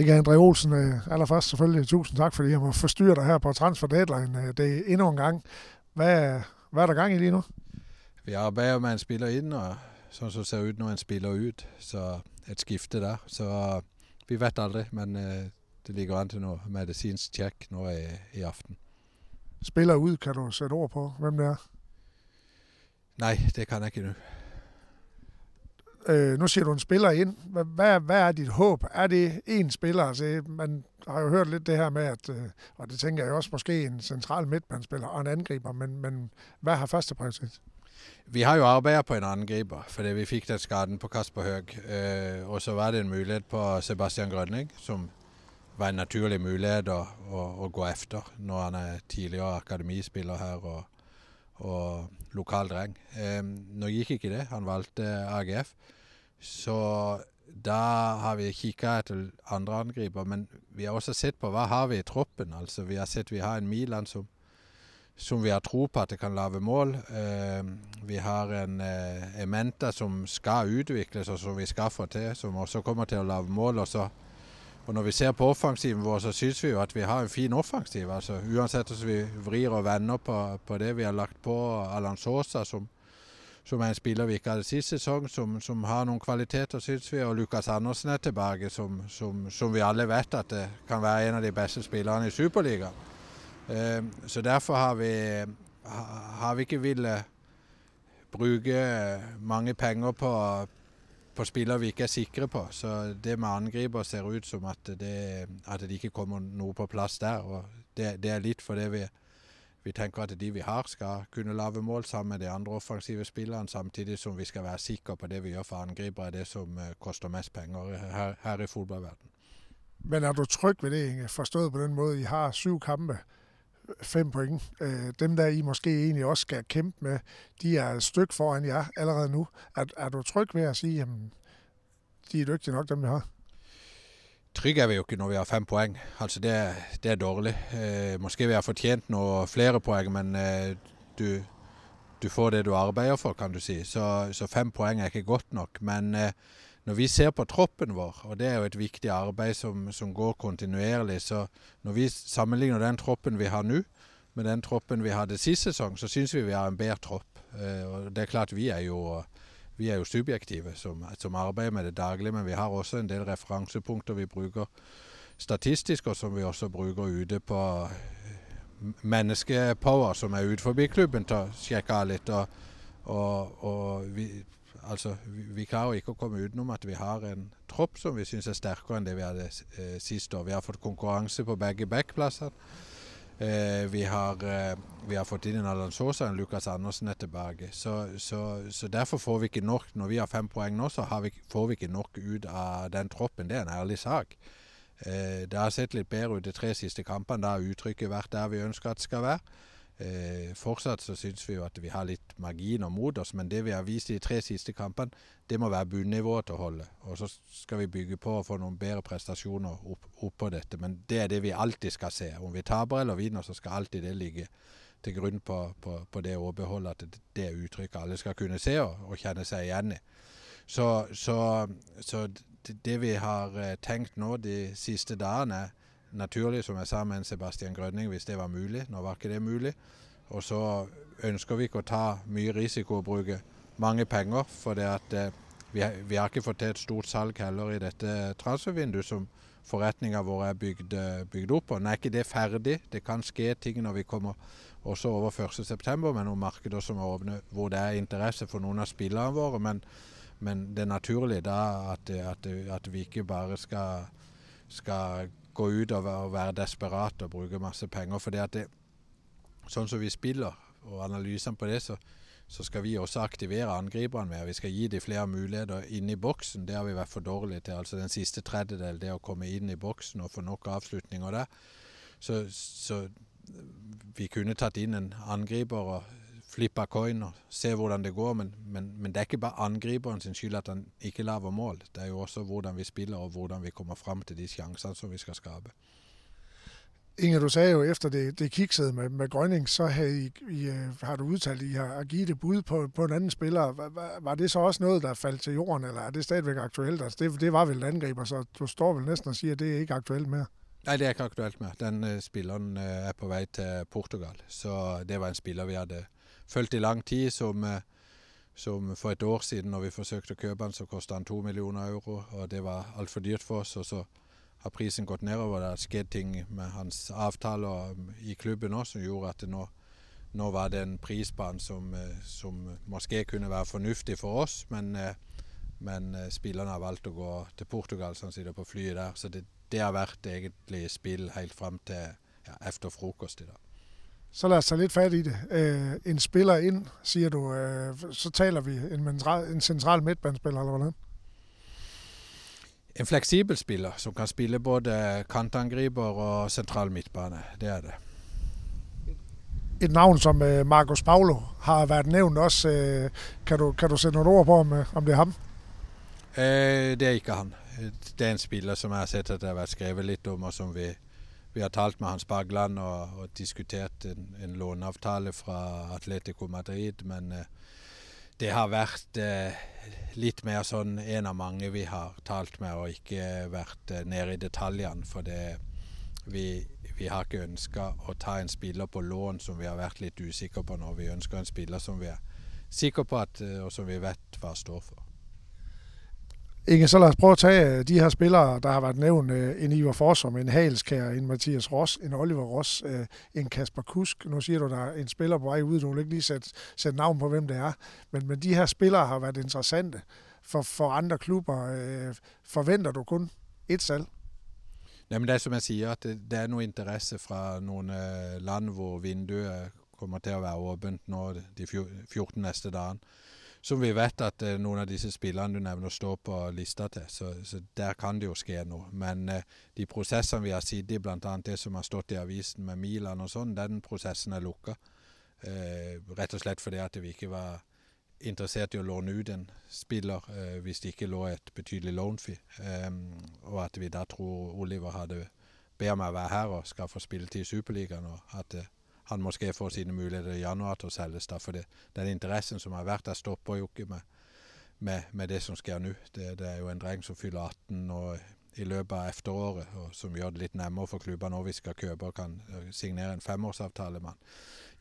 Ikke André Olsen, øh, allerførst selvfølgelig tusind tak, fordi jeg må forstyrre dig her på Transfer Deadline. Øh, det er endnu en gang. Hvad, hvad er der gang i lige nu? Vi arbeider med en spiller inn, og sånn som det ser ut når en spiller ut, så et skifte der. Så øh, vi vet aldri, men det ligger an til noe medicinsk sjekk nå i, i aften. Spiller ud, kan du sætte ord på hvem det er? Nei, det kan jeg ikke nå. Øh, nu ser du en spiller ind. Hvad, hvad er dit håb? Er det en spiller? Altså, man har jo hørt lidt det her med, at, øh, og det tænker jeg også måske en central midtbandspiller og en angriber, men, men hvad har første prioritet? Vi har jo arbeidet på en angriber, fordi vi fikk den skaden på Kasper Høeg. Eh, og så var det en mulighet på Sebastian Grønning, som var en naturlig mulighet å, å, å gå efter, når han er tidligere akademispiller her og og lokal dreng. Eh, nå gikk ikke det, han valgte AGF. Så da har vi kikka etter andre angriper, men vi har også sett på hva har vi i troppen. Altså, vi har sett vi har en Milan som, som vi har tro på at det kan lage mål. Eh, vi har en eh, Ementa som skal utvikles, og som vi skal få til, som også kommer til å lage mål. og så og når vi ser på offensiven vår, så syns vi jo at vi har en fin offensiv. Altså, uansett om vi vrir og vender på, på, det vi har lagt på Alan Sosa, som, som, er en spiller vi ikke hadde sist sesong, som, som har noen kvaliteter, syns vi. Og Lukas Andersen er tilbake, som, som, vi alle vet at det kan være en av de beste spillerne i Superligaen. Eh, så derfor har vi, har vi ikke villet bruke mange penger på på spillere vi ikke er sikre på. Så det med angriper ser ut som at det, at det ikke kommer noe på plass der. og Det, det er litt fordi vi, vi tenker at de vi har skal kunne lage mål sammen med de andre offensive spillerne, samtidig som vi skal være sikre på det vi gjør for angripere, det som eh, koster mest penger her, her i fotballverden. Men er du trygg ved det, Inge? Forstået på den måten, I har syv kampe fem point. Øh, dem, der I måske egentlig også skal kæmpe med, de er et stykke foran jer allerede nu. Er, er du tryg ved at sige, at de er dygtige nok, dem vi har? Tryg er vi jo ikke når vi har fem poeng. Altså det, er, det er dårlig. Øh, måske vi har fortjent noe flere poeng, men øh, du, du, får det du arbeider for, kan du si. Så, så fem poeng er ikke godt nok. Men når vi ser på troppen vår, og det er jo et viktig arbeid som, som går kontinuerlig, så når vi sammenligner den troppen vi har nå med den troppen vi hadde sist sesong, så syns vi vi har en bedre tropp. Eh, og det er klart vi er jo, vi er jo subjektive som, som, arbeider med det daglige, men vi har også en del referansepunkter vi bruker statistisk, og som vi også bruker ute på eh, menneskepower som er utenfor klubben, til å sjekke av litt. og og, og vi, altså, vi, vi, klarer ikke å komme utenom at vi har en tropp som vi syns er sterkere enn det vi hadde eh, sist år. Vi har fått konkurranse på begge backplassene. Eh, vi, har, eh, vi, har fått inn en Allan Saasa og en Lukas Andersen er tilbake. Så, så, så, derfor får vi ikke nok. Når vi har fem poeng nå, så vi, får vi ikke nok ut av den troppen. Det er en ærlig sak. Eh, det har sett litt bedre ut de tre siste kampene. Da har uttrykket vært der vi ønsker at det skal være. Eh, fortsatt så syns vi jo at vi har litt marginer mot oss, men det vi har vist i de tre siste kampene, det må være bunnivået til å holde. Og så skal vi bygge på og få noen bedre prestasjoner opp, på dette. Men det er det vi alltid skal se. Om vi taper eller vinner, så skal alltid det ligge til grunn på, på, på det åbeholdet at det, er uttrykket alle skal kunne se og, og kjenne seg igjen i. Så, så, så det vi har eh, tenkt nå de siste dagene, er naturlig, som jeg sa, med en Sebastian Grønning hvis det var mulig. Nå var ikke det mulig. Og så ønsker vi ikke å ta mye risiko og bruke mange penger, for det at eh, vi, vi har ikke fått til et stort salg heller i dette transfervinduet som forretninga vår er bygd, eh, bygd opp på. Nå er ikke det ferdig, det kan skje ting når vi kommer også over 1.9, med noen markeder som er åpne hvor det er interesse for noen av spillerne våre. Men, men det er naturlig da at, at, at vi ikke bare skal, skal gå ut og være desperat og bruke masse penger. fordi at det, sånn som vi spiller og analysene på det, så, så skal vi også aktivere angriperne mer. Vi skal gi dem flere muligheter inne i boksen. Det har vi vært for dårlige til. Altså den siste tredjedel, det å komme inn i boksen og få nok avslutninger der. Så, så vi kunne tatt inn en angriper og flippe coin og se hvordan det går. Men, men, men, det er ikke bare angriperen sin skyld at han ikke lager mål. Det er jo også hvordan vi spiller og hvordan vi kommer fram til de sjansene som vi skal skape. Inger, du sagde jo etter det, det kiksede med, med Grønning, så havde I, I, øh, har du uttalt at I har gitt et bud på, på en annen spiller. Var, var det så også noe der falt til jorden, eller er det stadigvæk aktuelt? Altså det, det var vel angriber, så du står vel næsten og siger, at det er ikke aktuelt mer? Nei, det er ikke aktuelt mer. Den uh, spilleren uh, er på vei til Portugal. Så det var en spiller vi hadde fulgt i lang tid, som, eh, som, for et år siden når vi forsøkte å kjøpe den, så kosta den to millioner euro. Og det var altfor dyrt for oss. og så har prisen gått nedover. Det har skjedd ting med hans avtaler um, i klubben òg som gjorde at det nå nå var det en prisbane som, eh, som måske kunne være fornuftig for oss, men, eh, men spillerne har valgt å gå til Portugal, så han sitter på flyet der. Så det, det har vært egentlig spill helt fram til ja, etter frokost i dag så lad os tage lidt fat i det. Øh, en spiller ind, siger du, øh, så taler vi en, en central midtbandspiller, eller hvordan? En fleksibel spiller som kan spille både kantangriber og central midtbane. Det er det. Et navn som øh, Marcos Paulo har været nævnt også. Øh, kan, du, kan du sætte nogle ord på, om, øh, om det er ham? Øh, det er ikke han. Det er en spiller som jeg har sett at det har vært skrevet litt om, og som vi vi har talt med Hans Bagland og, og diskutert en, en, låneavtale fra Atletico Madrid, men eh, det har vært eh, litt mer sånn en av mange vi har talt med, og ikke vært eh, nede i detaljene. For det, vi, vi, har ikke ønska å ta en spiller på lån som vi har vært litt usikre på nå. Vi ønsker en spiller som vi er sikre på at, eh, og som vi vet hva står for. Inge, så lad os prøve at tage øh, de her spillere, der har været nævnt. Øh, en Ivar Forsom, en Halskær, en Mathias Ross, en Oliver Ross, øh, en Kasper Kusk. Nu siger du, der er en spiller på vej ud. Du vil ikke lige sætte, sætte navn på, hvem det er. Men, men de her spillere har været interessante for, for andre klubber. Forventer du kun et salg? Jamen det er som jeg sier, at det, er noe interesse fra noen land hvor vinduet kommer til å være åpent nå de 14 næste dagene som vi vet at eh, noen av disse spillerne du nevner står på lista til. Så, så der kan det jo skje noe. Men eh, de prosessene vi har sittet i, bl.a. det som har stått i avisen med Milan og sånn, den prosessen er lukka. Eh, rett og slett fordi at vi ikke var interessert i å låne ut en spiller eh, hvis det ikke lå et betydelig lånfee. Ehm, og at vi da tror Oliver hadde bedt meg å være her og skal få spilletid i Superligaen. og at eh, han måske får sine muligheter i januar til å selges. da, For den interessen som har vært der, stopper jo ikke med, med, med det som skjer nå. Det, det, er jo en dreng som fyller 18 nå i løpet av efteråret, og som gjør det litt nærmere for klubbene når vi skal kjøpe og kan øh, signere en femårsavtale med han.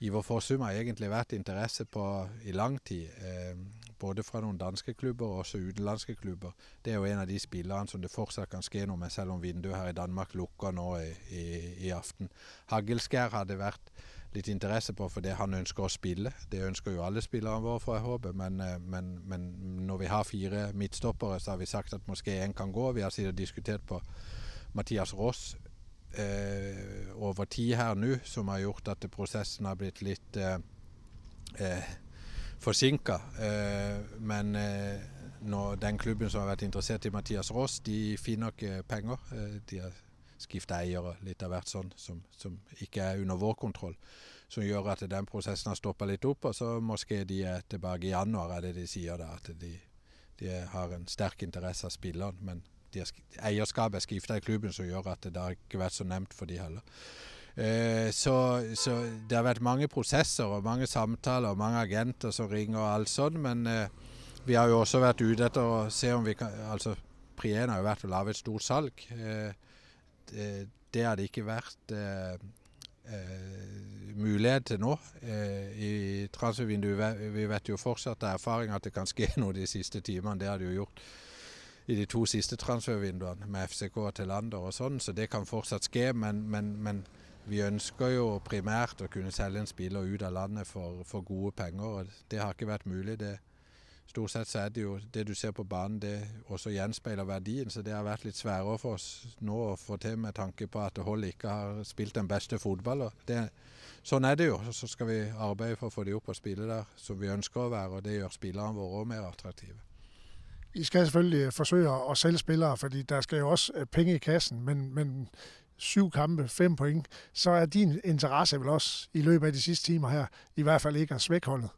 Ivar Fossum har egentlig vært interesse på øh, i lang tid, eh, både fra noen danske klubber og også utenlandske klubber. Det er jo en av de spillerne som det fortsatt kan skje noe med, selv om vinduet her i Danmark lukker nå i, i, i aften. Hagelskjær hadde vært litt interesse på, for det han ønsker å spille. Det ønsker jo alle spillerne våre, får jeg håpe. Men, eh, men, men, når vi har fire midtstoppere, så har vi sagt at moské én kan gå. Vi har siden diskutert på Mathias Ross eh, over tid her nå, som har gjort at prosessen har blitt litt eh, eh forsinka. Eh, men eh, når den klubben som har vært interessert i Mathias Ross, de finner ikke penger. de har skifte eier og litt av hvert sånn, som, som, ikke er under vår kontroll. Som gjør at den prosessen har stoppa litt opp. Og så måske de er tilbake i januar, er det de sier da. At de, de har en sterk interesse av spilleren, men har, eierskapet er skifta i klubben, som gjør at det, har ikke vært så nevnt for de heller. Eh, så, så, det har vært mange prosesser og mange samtaler og mange agenter som ringer og alt sånn, men eh, vi har jo også vært ute etter å se om vi kan altså Prien har jo vært å laget et stort salg. Eh, Eh, det hadde ikke vært eh, eh, mulighet til nå i transfervinduet. Vi vet jo fortsatt av erfaring at det kan skje noe de siste timene. Det har det jo gjort i de to siste transfervinduene med FCK til Lander og sånn, så det kan fortsatt skje. Men, men, men, vi ønsker jo primært å kunne selge en spiller ut av landet for, for gode penger, og det har ikke vært mulig. Det, Stort sett så er det jo det du ser på banen, det også gjenspeiler verdien. Så det har vært litt sværere for oss nå å få til med tanke på at holdet ikke har spilt den beste fotball. Det, sånn er det jo. Så skal vi arbeide for å få de opp og spille der som vi ønsker å være. Og det gjør spillerne våre òg mer attraktive. I skal selvfølgelig forsøge å selge spillere, for der skal jo også øh, penger i kassen. Men, men syv kampe, fem point, så er din interesse vel også i løpet av de sidste timer her, i hvert fall ikke å svække holdet?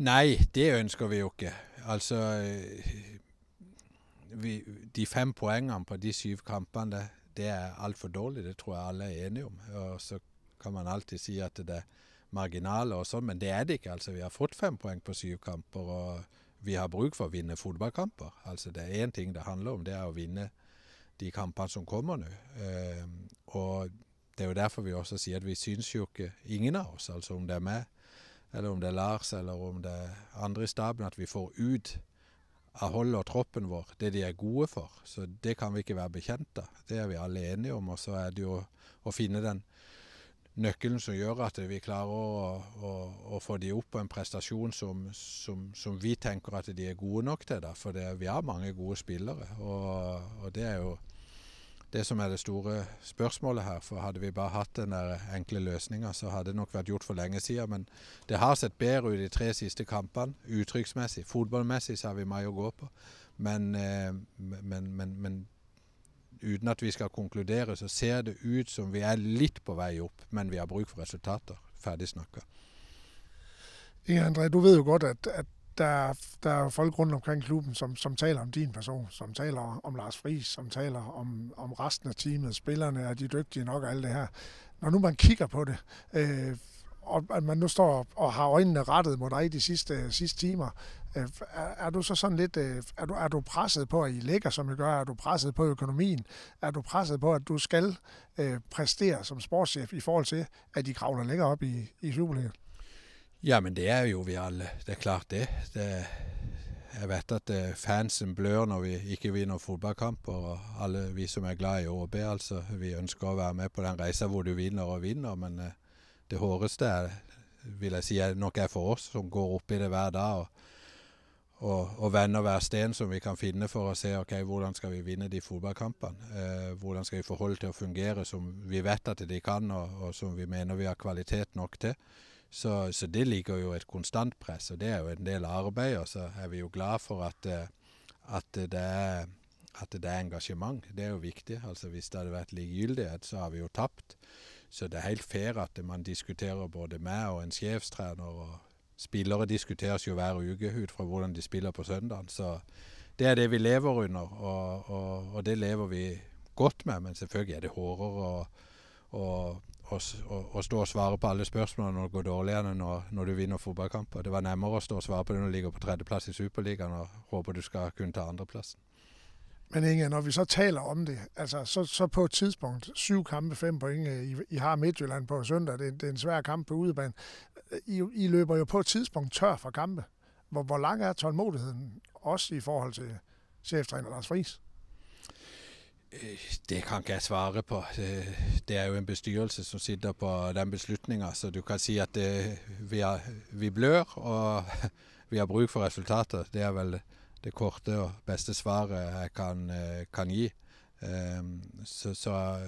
Nei, det ønsker vi jo ikke. Altså øh, vi, De fem poengene på de syv kampene, det er altfor dårlig. Det tror jeg alle er enige om. Og så kan man alltid si at det er marginale og sånn, men det er det ikke. Altså, vi har fått fem poeng på syv kamper, og vi har bruk for å vinne fotballkamper. Altså, det er én ting det handler om, det er å vinne de kampene som kommer nå. Uh, og det er jo derfor vi også sier at vi syns jo ikke ingen av oss, altså om det er meg eller om det er Lars eller om det er andre i staben, at vi får ut av holdet og troppen vår det de er gode for. Så det kan vi ikke være bekjent av. Det er vi alle enige om. Og så er det jo å finne den nøkkelen som gjør at vi klarer å, å, å få de opp på en prestasjon som, som, som, vi tenker at de er gode nok til. Da. For det, vi har mange gode spillere. og, og det er jo det som er det store spørsmålet her. For hadde vi bare hatt den enkle løsninga, så hadde det nok vært gjort for lenge siden. Men det har sett bedre ut de tre siste kampene, uttrykksmessig. Fotballmessig så har vi mye å gå på. Men, eh, men, men, men, uten at vi skal konkludere, så ser det ut som vi er litt på vei opp. Men vi har bruk for resultater. Ferdig snakka. André, du vet jo godt at, at der, er, der er folk rundt omkring klubben, som, som taler om din person, som taler om Lars Friis, som taler om, om resten af teamet, spillerne, er de dygtige nok og alt det her. Når nu man kigger på det, øh, og at man nu står og har øjnene rettet mod dig de sidste, sidste timer, øh, er, er du så sådan lidt, øh, er, du, er du presset på, at I ligger, som I gør? Er du presset på økonomien? Er du presset på, at du skal øh, præstere som sportschef i forhold til, at I kravler længere op i, i Superligaen? Ja, men det er jo vi alle. Det er klart det. det jeg vet at eh, fansen blør når vi ikke vinner fotballkamper. og Alle vi som er glad i ÅB, altså. Vi ønsker å være med på den reisa hvor du vinner og vinner, men eh, det hårdeste er, vil jeg si nok er for oss som går opp i det hver dag. og og, og vende hver sten som vi kan finne for å se ok, hvordan skal vi vinne de fotballkampene. Eh, hvordan skal vi forholde til å fungere som vi vet at de kan, og, og som vi mener vi har kvalitet nok til. Så, så, det ligger jo et konstant press, og det er jo en del arbeid. Og så er vi jo glad for at, eh, at, det er, at, det er, engasjement. Det er jo viktig. Altså Hvis det hadde vært likegyldighet, så har vi jo tapt. Så det er helt fair at man diskuterer både meg og en sjefstrener. og Spillere diskuteres jo hver uke ut fra hvordan de spiller på søndagen. Så det er det vi lever under, og, og, og det lever vi godt med. Men selvfølgelig er det hårer og, og å, å, stå og svare på alle spørsmålene når det går dårligere når, når du vinner fotballkamper. Det var nærmere å stå og svare på det når du ligger på tredjeplass i Superligaen og håper du skal kunne ta andreplassen. Men Inge, når vi så taler om det, altså så, så på et tidspunkt Syv kampe, fem poeng. Øh, I, I, har Midtjylland på søndag. Det, det, er en svær kamp på udebane. Øh, I, I, løber jo på et tidspunkt tør for kampe. Hvor, hvor lang er tålmodigheten også i forhold til cheftræner Lars Friis? Øh, det kan ikke jeg svare på. Øh, det er jo en bestyrelse som sitter på den beslutninga. Så du kan si at det, øh, vi, er, vi, blør og vi har bruk for resultater. Det er vel det korte og beste svaret jeg kan, kan gi. Så, så,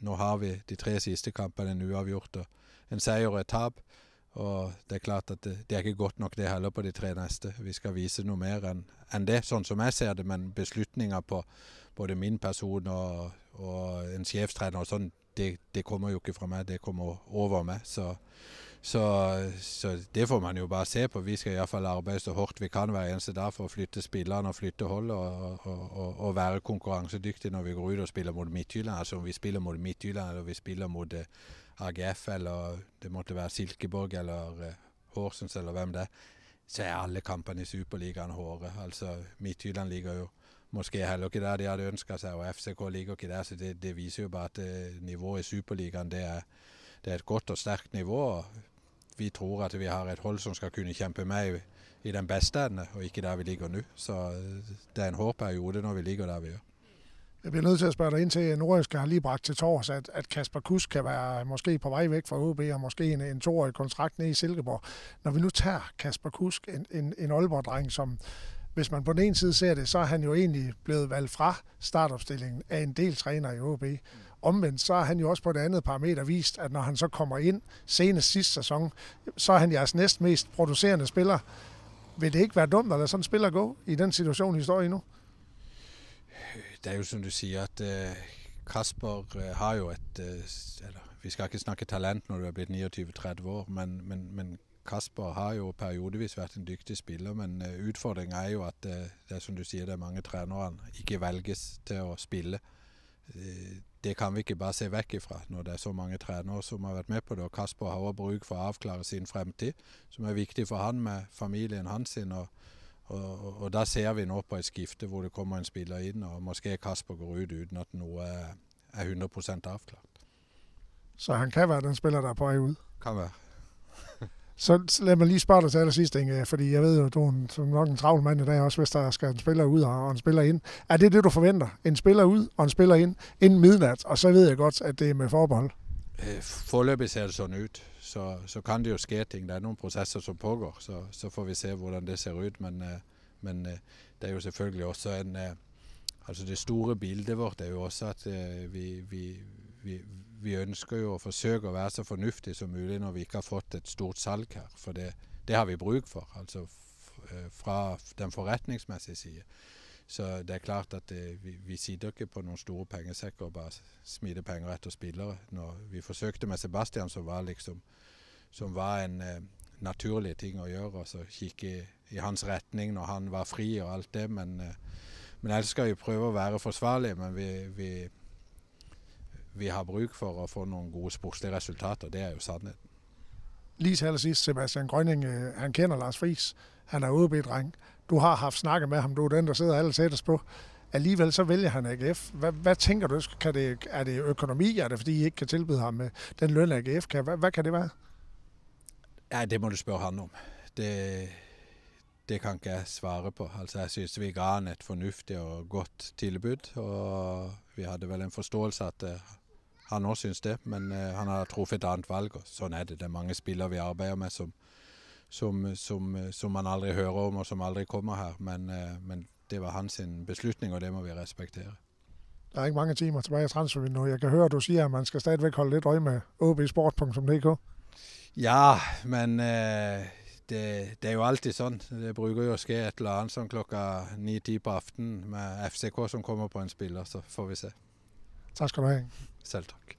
nå har vi de tre siste kampene en uavgjort og en seier og et tap. Og det er klart at det, det er ikke godt nok det heller på de tre neste. Vi skal vise noe mer enn en det, sånn som jeg ser det. Men beslutninga på både min person og, og en sjefstrener og sånn, det, det, kommer jo ikke fra meg, det kommer over meg. Så, så, så det får man jo bare se på. Vi skal iallfall arbeide så hardt vi kan hver eneste dag for å flytte spillerne og flytte hold, og, og, og, være konkurransedyktige når vi går ut og spiller mot Midtjylland. Altså om vi spiller mot Midtjylland eller vi spiller mot eh, AGF eller det måtte være Silkeborg eller eh, Horsens eller hvem det er, så er alle kampene i Superligaen hårde. Altså Midtjylland ligger jo Måske heller ikke der de hadde ønska seg, og FCK ligger ikke der. Så det, det viser jo bare at eh, øh, nivået i Superligaen det er, det er, et godt og sterkt nivå. Vi tror at vi har et hold som skal kunne kjempe med i, i den beste enden, og ikke der vi ligger nå. Så øh, det er en hård periode når vi ligger der vi gjør. Jeg blir nødt til å spørre deg inn til at Nordisk har lige bragt til tors, at, at, Kasper Kusk kan være måske på vei vekk fra HB og måske en, en toårig kontrakt nede i Silkeborg. Når vi nu tager Kasper Kusk, en, en, en Aalborg-dreng som, hvis man på den ene side ser det, så er han jo egentlig blevet valgt fra startopstillingen af en del træner i OB. Omvendt så har han jo også på det andet parameter vist, at når han så kommer ind senest sidste sæson, så er han jeres mest producerende spiller. Vil det ikke være dumt at lade sådan en spiller gå i den situation, I står i nu? Det er jo som du sier at øh, Kasper øh, har jo et øh, Eller vi skal ikke snakke talent når du er blevet 29-30 år, men, men, men Kasper har jo periodevis vært en dyktig spiller, men eh, utfordringa er jo at det, eh, det, er som du sier, det er mange trenere ikke velges til å spille. Eh, det kan vi ikke bare se vekk ifra når det er så mange trenere som har vært med på det. Og Kasper har også bruk for å avklare sin fremtid, som er viktig for han med familien hans. sin, og og, og, da ser vi nå på et skifte hvor det kommer en spiller inn, og måske Kasper går ut uten at noe er 100 avklart. Så han kan være den spiller der på vei ut? Kan være. Så lad mig lige spørge dig til allersidst, Inge, fordi jeg ved jo, at du er en, som nok en travl mand i dag også, hvis der skal en spiller ud og en spiller ind. Er det det, du forventer? En spiller ud og en spiller ind inden midnat, og så ved jeg godt, at det er med forbehold. Øh, Foreløpig ser det sånn ut. Så, så, kan det jo skje ting. Der er noen prosesser som pågår. Så, så får vi se hvordan det ser ut. Men, øh, men øh, det er jo selvfølgelig også en Altså det store bildet vårt er jo også at vi, vi, vi vi ønsker jo å forsøke å være så fornuftig som mulig når vi ikke har fått et stort salg her. For det, det har vi bruk for, altså eh, fra den forretningsmessige side. Så det er klart at det, eh, vi, vi, sitter ikke på noen store pengesekker og bare smider penger etter spillere. Når vi forsøkte med Sebastian, som var, liksom, som var en eh, naturlig ting å gjøre. altså Kikke i, i, hans retning når han var fri og alt det. Men, eh, men ellers skal vi prøve å være forsvarlige. Men vi, vi, vi har bruk for å få noen gode sportslige resultater. Det er jo sannheten. Lige til allersidst, Sebastian Grønning, øh, han kjenner Lars Friis. Han er OB-dreng. Du har hatt snakket med ham, du er den som sitter aller tettest på. Alligevel så vælger han AGF. Hva, hva tenker du? Det, er det økonomi? Er det fordi I ikke kan tilbyde ham øh, den lønn AGF kan? Hva, hva, kan det være? Ja, det må du spørre han om. Det, det kan ikke jeg svare på. Altså, jeg synes vi ga han et fornuftig og godt tilbud. Og vi hadde vel en forståelse at øh, han òg syns det, men øh, han har truffet et annet valg. og Sånn er det. Det er mange spillere vi arbeider med som, som, øh, som, øh, som man aldri hører om, og som aldri kommer her. Men, men det var hans beslutning, og det må vi respektere. Der er ikke mange timer tilbake i transfervinduet. Jeg kan høre, at du sier at man skal stadig holde litt øye med obsport.dk. Ja, men øh, det, det, er jo alltid sånn. Det bruker jo å skje et eller annet sånn klokka ni-ti på aftenen med FCK som kommer på en spiller, så får vi se. Takk skal du ha. C'est ça le truc.